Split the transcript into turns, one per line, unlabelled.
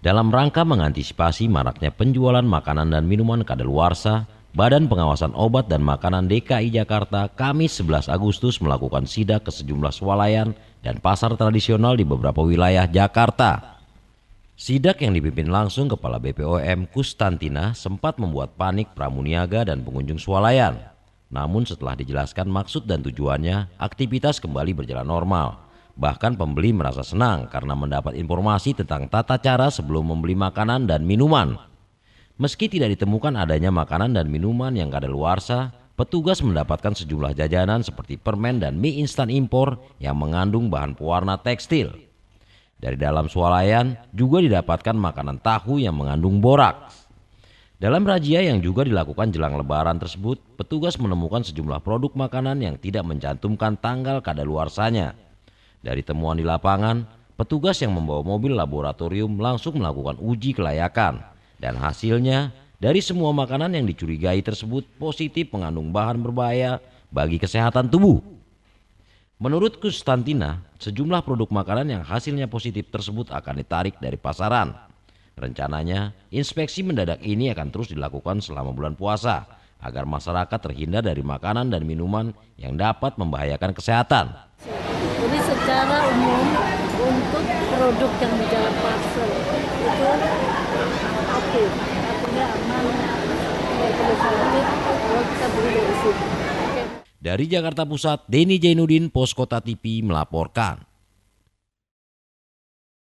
Dalam rangka mengantisipasi maraknya penjualan makanan dan minuman kadaluarsa, Badan Pengawasan Obat dan Makanan DKI Jakarta Kamis 11 Agustus melakukan sidak ke sejumlah swalayan dan pasar tradisional di beberapa wilayah Jakarta. Sidak yang dipimpin langsung Kepala BPOM Kustantina sempat membuat panik pramuniaga dan pengunjung swalayan. Namun setelah dijelaskan maksud dan tujuannya, aktivitas kembali berjalan normal. Bahkan pembeli merasa senang karena mendapat informasi tentang tata cara sebelum membeli makanan dan minuman. Meski tidak ditemukan adanya makanan dan minuman yang kadaluarsa, petugas mendapatkan sejumlah jajanan seperti permen dan mie instan impor yang mengandung bahan pewarna tekstil. Dari dalam swalayan juga didapatkan makanan tahu yang mengandung boraks. Dalam razia yang juga dilakukan jelang lebaran tersebut, petugas menemukan sejumlah produk makanan yang tidak mencantumkan tanggal kadaluarsanya. Dari temuan di lapangan, petugas yang membawa mobil laboratorium langsung melakukan uji kelayakan. Dan hasilnya, dari semua makanan yang dicurigai tersebut positif mengandung bahan berbahaya bagi kesehatan tubuh. Menurut Kustantina, sejumlah produk makanan yang hasilnya positif tersebut akan ditarik dari pasaran. Rencananya, inspeksi mendadak ini akan terus dilakukan selama bulan puasa agar masyarakat terhindar dari makanan dan minuman yang dapat membahayakan kesehatan.
Jadi secara umum untuk produk yang di dalam parcel itu aktif, artinya aman, tidak selektif kalau kita beli dari sini.
Dari Jakarta Pusat, Denny Jainudin, Poskota TV melaporkan.